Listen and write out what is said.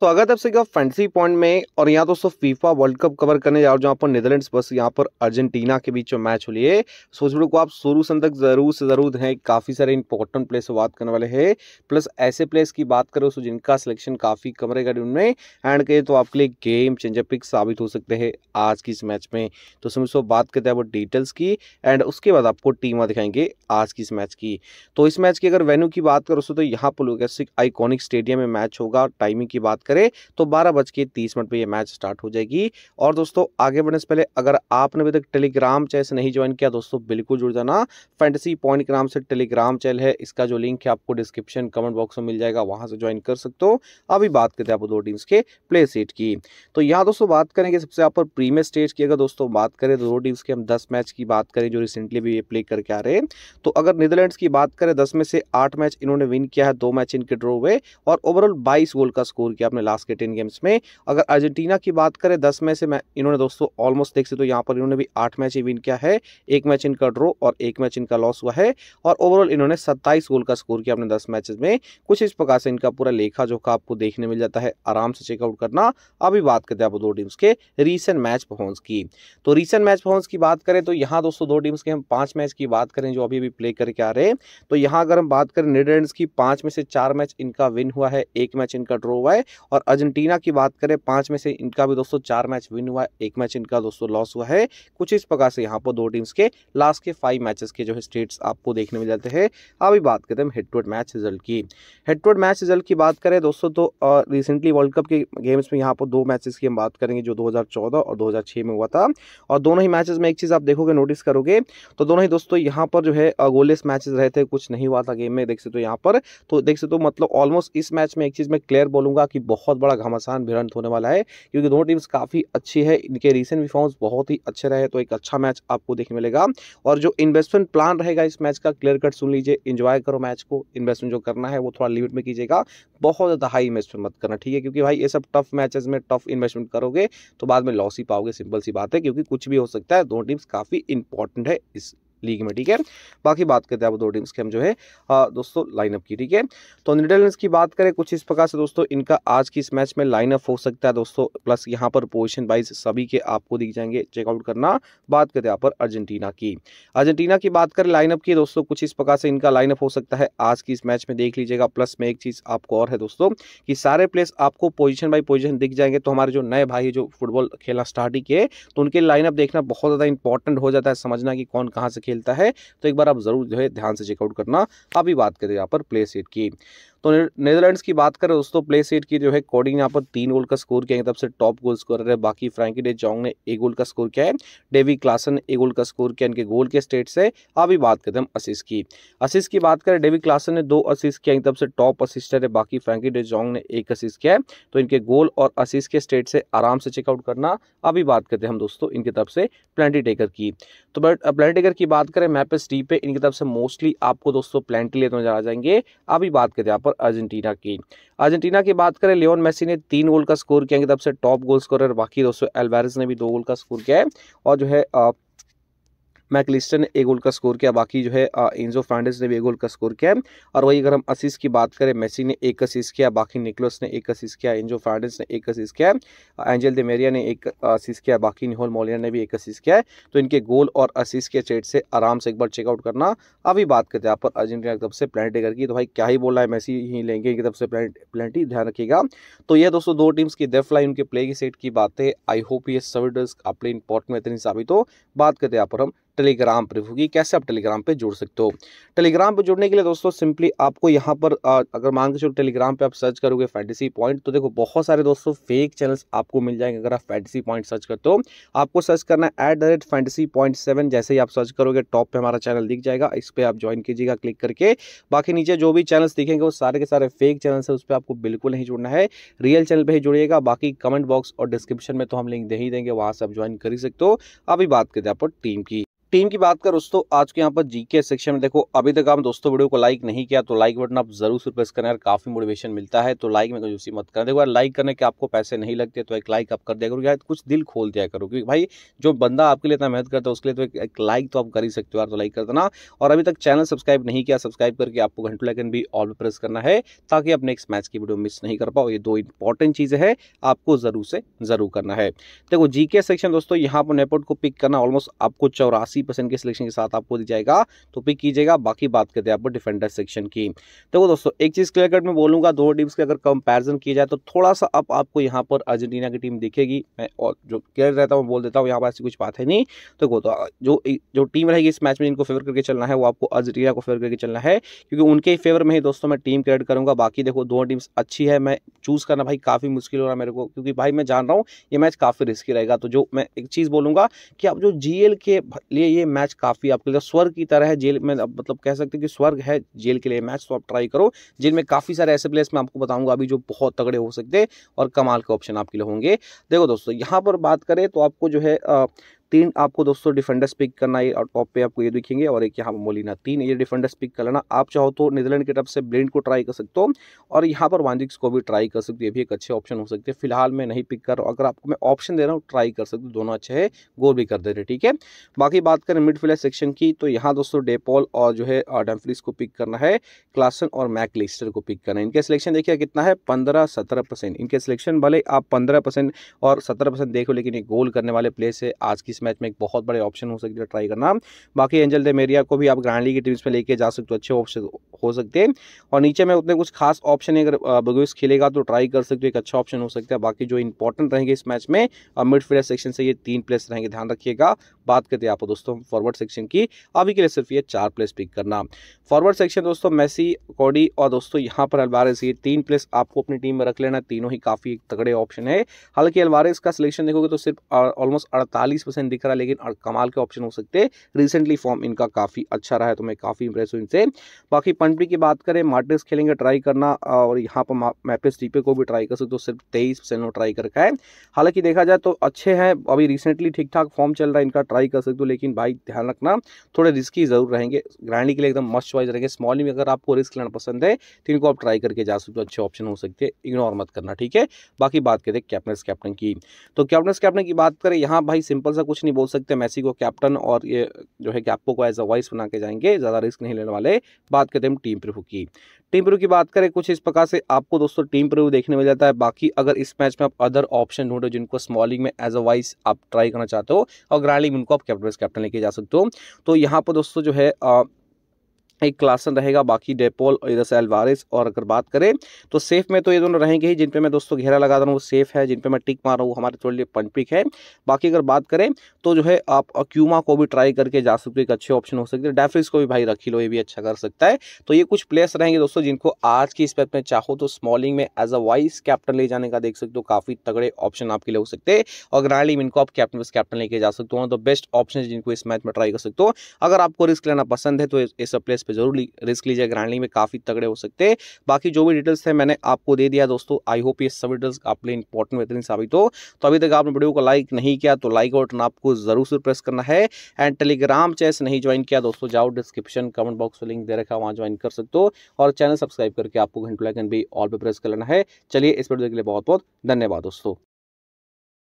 तो अगर से क्या फैंसी पॉइंट में और यहाँ दोस्तों फीफा वर्ल्ड कप कवर करने जा रहा जहाँ पर नीदरलैंड्स बस यहाँ पर अर्जेंटीना के बीच में मैच हो लिए सोच रहे को आप शुरू से तक जरूर से जरूर हैं काफ़ी सारे इंपॉर्टेंट प्लेस से बात करने वाले हैं प्लस ऐसे प्लेस की बात करो सो जिनका सिलेक्शन काफ़ी कम रहेगा उनमें में एंड कहे तो आपके लिए गेम चेंजर पिक साबित हो सकते हैं आज की इस मैच में तो समझो बात करते हैं वो डिटेल्स की एंड उसके बाद आपको टीम दिखाएंगे आज की इस मैच की तो इस मैच की अगर वेन्यू की बात करो सो तो यहाँ पर लोग आइकॉनिक स्टेडियम में मैच होगा टाइमिंग की बात करें तो बारह बज के तीस मिनट पर यह मैच स्टार्ट हो जाएगी और दोस्तों आगे बढ़ने से पहले अगर आपने अभी तक टेलीग्राम चैनल से नहीं ज्वाइन किया दोस्तों बिल्कुल जुड़ जाना फैंटेसी पॉइंट के नाम से टेलीग्राम चैनल है इसका जो लिंक है आपको डिस्क्रिप्शन कमेंट बॉक्स में मिल जाएगा वहाँ से ज्वाइन कर सकते हो अभी बात करते हैं आप दो टीम्स के प्ले सेट की तो यहाँ दोस्तों बात करेंगे सबसे आप प्रीमियर स्टेज की अगर दोस्तों बात करें तो दो टीम्स के हम दस मैच की बात करें जो रिसेंटली भी ये प्ले करके आ रहे हैं तो अगर नीदरलैंड्स की बात करें दस में से आठ मैच इन्होंने विन किया है दो मैच इनके ड्रॉ हुए और ओवरऑल बाईस गोल का स्कोर किया में लास्ट के टेन गेम्स में अगर अर्जेंटीना की बात करें दस में से मैं इन्होंने दोस्तों ऑलमोस्ट देख सकते तो यहाँ पर इन्होंने भी आठ मैच ही विन किया है एक मैच इनका ड्रो और एक मैच इनका लॉस हुआ है और ओवरऑल इन्होंने सत्ताईस गोल का स्कोर किया अपने दस मैच में कुछ इस प्रकार से इनका पूरा लेखा जोखा आपको देखने मिल जाता है आराम से चेकआउट करना अभी बात करते हैं आप दो टीम्स के रीसेंट मैच परफॉर्मेंस की तो रीसेंट मैच परफॉर्मेंस की बात करें तो यहाँ दोस्तों दो टीम्स के हम पांच मैच की बात करें जो अभी अभी प्ले करके आ रहे हैं तो यहाँ अगर हम बात करें नीदरलैंड्स की पांच में से चार मैच इनका विन हुआ है एक मैच इनका ड्रॉ हुआ है और अर्जेंटीना की बात करें पांच में से इनका भी दोस्तों चार मैच विन हुआ है एक मैच इनका दोस्तों लॉस हुआ है कुछ इस प्रकार से यहाँ पर दो टीम्स के लास्ट के फाइव मैचेस के जो है स्टेट्स आपको देखने में जाते हैं अभी बात करते हैं head to head match result की head to head match result की बात करें दोस्तों तो रिसेंटली वर्ल्ड कप के गेम्स में यहाँ पर दो मैचेस की हम बात करेंगे जो दो और दो में हुआ था और दोनों ही मैचेस में एक चीज़ आप देखोगे नोटिस करोगे तो दोनों ही दोस्तों यहाँ पर जो है गोलेस मैचेस रहे थे कुछ नहीं हुआ था गेम में देख सकते हो यहाँ पर तो देख सकते हो मतलब ऑलमोस्ट इस मैच में एक चीज़ में क्लियर बोलूँगा कि बहुत बहुत बड़ा घमासान भिड़ंत होने वाला है क्योंकि दोनों टीम्स काफ़ी अच्छी है इनके रिसेंट परफॉर्मेंस बहुत ही अच्छे रहे तो एक अच्छा मैच आपको देखने मिलेगा और जो इन्वेस्टमेंट प्लान रहेगा इस मैच का क्लियर कट सुन लीजिए इन्जॉय करो मैच को इन्वेस्टमेंट जो करना है वो थोड़ा लिमिट में कीजिएगा बहुत ज़्यादा हाई इन्वेस्टमेंट मत करना ठीक है क्योंकि भाई ये सब टफ मैचेज में टफ इन्वेस्टमेंट करोगे तो बाद में लॉस ही पाओगे सिंपल सी बात है क्योंकि कुछ भी हो सकता है दोनों टीम्स काफ़ी इंपॉर्टेंट है इस लीग में ठीक है बाकी बात करते हैं अब दो टीम्स के हम जो है आ, दोस्तों लाइनअप की ठीक है तो नीडरलैंड की बात करें कुछ इस प्रकार से दोस्तों इनका आज की इस मैच में लाइनअप हो सकता है दोस्तों प्लस यहाँ पर पोजिशन वाइज सभी के आपको दिख जाएंगे चेकआउट करना बात करते हैं यहाँ पर अर्जेंटीना की अर्जेंटीना की बात करें लाइनअप की दोस्तों कुछ इस प्रकार से इनका लाइनअप हो सकता है आज की इस मैच में देख लीजिएगा प्लस में एक चीज़ आपको और है दोस्तों की सारे प्लेस आपको पोजिशन बाई पोजिशन दिख जाएंगे तो हमारे जो नए भाई जो फुटबॉल खेलना स्टार्ट ही किए तो उनके लाइनअप देखना बहुत ज़्यादा इंपॉर्टेंट हो जाता है समझना कि कौन कहाँ से खेलता है तो एक बार आप ज़रूर जो है ध्यान से चेकआउट करना अभी बात करें यहाँ पर प्ले सेट की तो नीदरलैंड्स की बात करें दोस्तों प्ले सेट की जो है कोडिंग यहाँ पर तीन गोल का स्कोर किया तब से टॉप गोल स्कोर है बाकी फ्रेंकी डे जोंग ने एक गोल का स्कोर किया है डेवी क्लासन एक गोल का स्कोर किया इनके गोल के स्टेट से अभी बात करते हैं हम असिस की असिस की बात करें डेवी क्लासन ने दो असिस किया तब से टॉप असिस्टर है बाकी फ्रेंकी डे जोंग ने एक असिस किया है तो इनके गोल और असिस के स्टेट से आराम से चेकआउट करना अभी बात करते हैं हम दोस्तों इनकी तरफ से प्लेंटी टेकर की तो बट प्लेंटी टेकर की बात करें मैपेस डी पे इनकी तरफ से मोस्टली आपको दोस्तों प्लेंटी लेते नजर आ जाएंगे अभी बात करते हैं पर अर्जेंटीना की अर्जेंटीना की बात करें लियोन मेसी ने तीन गोल का स्कोर किया तब से टॉप गोल स्कोरर बाकी दोस्तों एल्वेरस ने भी दो गोल का स्कोर किया है और जो है मैकलिस्टन ने एक गोल का स्कोर किया बाकी जो है इंजो फर्नांडिस ने भी एक गोल का स्कोर किया है और वही अगर हम असिस की बात करें मेसी ने एक असिस किया बाकी निकोलस ने एक असिस किया इंजो फर्नांडिस ने एक असिस किया एंजल मेरिया ने एक असिस किया बाकी निहोल मोलिया ने भी एक असिस किया है तो इनके गोल और असिस के चेट से आराम से एक बार चेकआउट करना अभी बात करते हैं आप पर अर्जेंटीना की तरफ से प्लेनेटी करके तो भाई क्या ही बोल रहा है मैसी ही लेंगे इनकी तरफ से प्लेनेटी ध्यान रखिएगा तो यह दोस्तों दो टीम्स की डेफ लाइन उनके प्ले की सेट की बातें आई होप ये सभी आपके इंपॉर्टेंट में इतनी साबित हो बात करते हैं आप पर हम टेलीग्राम पर होगी कैसे आप टेलीग्राम पे जुड़ सकते हो टेलीग्राम पे जुड़ने के लिए दोस्तों सिंपली आपको यहाँ पर अगर मान के चलो टेलीग्राम पे आप सर्च करोगे फैंटेसी पॉइंट तो देखो बहुत सारे दोस्तों फेक चैनल्स आपको मिल जाएंगे अगर आप फैंटेसी पॉइंट सर्च करते हो आपको सर्च करना है at the rate fantasy point seven जैसे ही आप सर्च करोगे टॉप पर हमारा चैनल दिख जाएगा इस पर आप ज्वाइन कीजिएगा क्लिक करके बाकी नीचे जो भी चैनल्स दिखेंगे वो सारे के सारे फेक चैनल्स है उस पर आपको बिल्कुल नहीं जुड़ना है रियल चैनल पर ही जुड़िएगा बाकी कमेंट बॉक्स और डिस्क्रिप्शन में तो हम लिंक दे ही देंगे वहाँ से आप ज्वाइन कर ही सकते हो अभी बात करते हैं आप टीम की टीम की बात कर दोस्तों आज के यहाँ पर जीके सेक्शन में देखो अभी तक आप दोस्तों वीडियो को लाइक नहीं किया तो लाइक बटन आप जरूर से प्रेस करें यार काफी मोटिवेशन मिलता है तो लाइक में कंजूसी तो मत करें देखो यार लाइक करने के आपको पैसे नहीं लगते तो एक लाइक आप कर दिया करो यार कुछ दिल खोल दिया करो क्योंकि भाई जो बंदा आपके लिए इतना मेहनत करता है उसके लिए तो एक, एक लाइक तो आप कर ही सकते हो यार तो लाइक कर देना और अभी तक चैनल सब्सक्राइब नहीं किया सब्सक्राइब करके आपको घंटू लाइकन भी ऑल प्रेस करना है ताकि आप नेक्स्ट मैच की वीडियो मिस नहीं कर पाओ ये दो इंपॉर्टेंट चीज़ें हैं आपको जरूर से जरूर करना है देखो जी सेक्शन दोस्तों यहाँ पर नेपोर्ट को पिक करना ऑलमोस्ट आपको चौरासी अस्सी परसेंट के सिलेक्शन के साथ आपको दी जाएगा तो पिक कीजिएगा बाकी बात करते हैं आपको डिफेंडर सेक्शन की देखो तो दोस्तों एक चीज़ क्लियर कट में बोलूँगा दोनों टीम्स के अगर कंपेरिजन किया जाए तो थोड़ा सा अब आपको यहाँ पर अर्जेंटीना की टीम दिखेगी मैं और जो क्लियर रहता हूँ बोल देता हूँ यहाँ पर ऐसी कुछ बात है नहीं तो वो तो जो जो टीम रहेगी इस मैच में इनको फेवर करके चलना है वो आपको अर्जेंटीना को फेवर करके चलना है क्योंकि उनके फेवर में ही दोस्तों मैं टीम क्रिएट करूँगा बाकी देखो दोनों टीम्स अच्छी है मैं चूज़ करना भाई काफ़ी मुश्किल हो रहा है मेरे को क्योंकि भाई मैं जान रहा हूँ ये मैच काफ़ी रिस्की रहेगा तो जो मैं एक चीज़ बोलूँगा कि आप जो जी के लिए ये मैच काफ़ी आपके लिए स्वर्ग की तरह है जेल में मतलब कह सकते हैं कि स्वर्ग है जेल के लिए मैच तो आप ट्राई करो जेल में काफ़ी सारे ऐसे प्लेस मैं आपको बताऊंगा अभी जो बहुत तगड़े हो सकते हैं और कमाल के ऑप्शन आपके लिए होंगे देखो दोस्तों यहाँ पर बात करें तो आपको जो है तीन आपको दोस्तों डिफेंडर्स पिक करना है और टॉप पे आपको ये दिखेंगे और एक यहाँ पर मोलिना तीन ये डिफेंडर्स पिक कर लेना आप चाहो तो नीदरलैंड की तरफ से ब्लेंड को ट्राई कर सकते हो और यहाँ पर वांजिक्स को भी ट्राई कर सकते हो ये भी एक अच्छे ऑप्शन हो सकते हैं फिलहाल मैं नहीं पिक कर रहा हूँ अगर आपको मैं ऑप्शन दे रहा हूँ ट्राई कर सकते हो दोनों अच्छे है गोल भी कर दे रहे ठीक है बाकी बात करें मिडफील्ड सेक्शन की तो यहाँ दोस्तों डेपॉल और जो है डेम्फ्रीज को पिक करना है क्लासन और मैक को पिक करना है इनके सिलेक्शन देखिए कितना है पंद्रह सत्रह परसेंट इनके सिलेक्शन भले आप पंद्रह परसेंट और सत्रह परसेंट देखो लेकिन ये गोल करने वाले प्लेस है आज की इस मैच में एक बहुत बड़े ऑप्शन हो सकते हैं ट्राई करना बाकी एंजल डेमेरिया को भी आप ग्रांडली की टीम्स में लेके जा सकते हो अच्छे ऑप्शन हो सकते हैं और नीचे में उतने कुछ खास ऑप्शन है अगर बगोस खेलेगा तो ट्राई कर सकते हो एक अच्छा ऑप्शन हो सकता है बाकी जो इंपॉर्टेंट रहेंगे इस मैच में मिड फील्डर सेक्शन से ये तीन प्लेस रहेंगे ध्यान रखिएगा बात करते हैं आप दोस्तों फॉरवर्ड सेक्शन की अभी के लिए सिर्फ ये चार प्लेस पिक करना फॉरवर्ड सेक्शन दोस्तों मेसी कॉडी और दोस्तों यहाँ पर अलवारस ये तीन प्लेस आपको अपनी टीम में रख लेना तीनों ही काफ़ी तगड़े ऑप्शन है हालांकि अलवारस का सिलेक्शन देखोगे तो सिर्फ ऑलमोस्ट अड़तालीस परसेंट दिख रहा है लेकिन कमाल के ऑप्शन हो सकते हैं रिसेंटली फॉर्म इनका काफ़ी अच्छा रहा है तो मैं काफ़ी इंप्रेस हूँ इनसे बाकी कंट्री की बात करें मार्टिस खेलेंगे ट्राई करना और यहाँ पर मैपिस टीपे को भी ट्राई कर सकते हो सिर्फ तेईस परसेंट सैनो ट्राई करके है हालांकि देखा जाए तो अच्छे हैं अभी रिसेंटली ठीक ठाक फॉर्म चल रहा है इनका ट्राई कर सकते हो लेकिन भाई ध्यान रखना थोड़े रिस्की जरूर रहेंगे ग्रैंडी के लिए एकदम मस्ट चॉइस रहेंगे स्मॉल में अगर आपको रिस्क लेना पसंद है तो इनको आप ट्राई करके जा सकते हो अच्छे ऑप्शन हो सकते हैं इग्नोर मत करना ठीक है बाकी बात करें कैप्टन कैप्टन की तो कैप्टन कैप्टन की बात करें यहाँ भाई सिंपल सा कुछ नहीं बोल सकते मैसी को कैप्टन और ये जो है गैप्पो को एज अ वाइस बना के जाएंगे ज़्यादा रिस्क नहीं लेने वाले बात करते हैं टीम प्रव्यू की टीम प्रव्यू की बात करें कुछ इस प्रकार से आपको दोस्तों टीम प्रव्यू देखने मिल जाता है बाकी अगर इस मैच में आप अदर ऑप्शन ढूंढो जिनको स्मॉलिंग में एज अ वाइस आप ट्राई करना चाहते हो और ग्रैंडिंग में उनको आप कैप्टन कैप्टन लेके जा सकते हो तो यहाँ पर दोस्तों जो है एक क्लासन रहेगा बाकी डेपोल और इधर से अलवारिस और अगर बात करें तो सेफ में तो ये दोनों रहेंगे ही जिन पे मैं दोस्तों घेरा लगा रहा हूँ वो सेफ है जिन पे मैं टिक मार रहा हूँ हमारे थोड़े लिए पिक है बाकी अगर बात करें तो जो है आप क्यूमा को भी ट्राई करके जा सकते हो एक अच्छे ऑप्शन हो सकते हैं डेफिस को भी भाई रख लो ये भी अच्छा कर सकता है तो ये कुछ प्लेयर्स रहेंगे दोस्तों जिनको आज की इस पैप में चाहो तो स्मॉलिंग में एज अ वाइस कैप्टन ले जाने का देख सकते हो काफ़ी तगड़े ऑप्शन आपके लिए हो सकते हैं और ग्रांडी इनको आप कैप्टन बस कैप्टन लेके जा सकते हो तो बेस्ट ऑप्शन जिनको इस मैच में ट्राई कर सकते हो अगर आपको रिस्क लेना पसंद है तो इस प्लेस पे जरूर रिस्क लीजिए ग्राइंडिंग में काफ़ी तगड़े हो सकते हैं बाकी जो भी डिटेल्स थे मैंने आपको दे दिया दोस्तों आई होप ये सब डिटेल्स आपके लिए इंपॉर्टेंट बेहतरीन साबित हो तो अभी तक आपने वीडियो को लाइक नहीं किया तो लाइक बटन आपको जरूर से प्रेस करना है एंड टेलीग्राम चैस नहीं ज्वाइन किया दोस्तों जाओ डिस्क्रिप्शन कमेंट बॉक्स में लिंक दे रखा वहाँ ज्वाइन कर सकते हो और चैनल सब्सक्राइब करके आपको घंटलाइकन भी ऑल पर प्रेस कर लेना है चलिए इस वीडियो के लिए बहुत बहुत धन्यवाद दोस्तों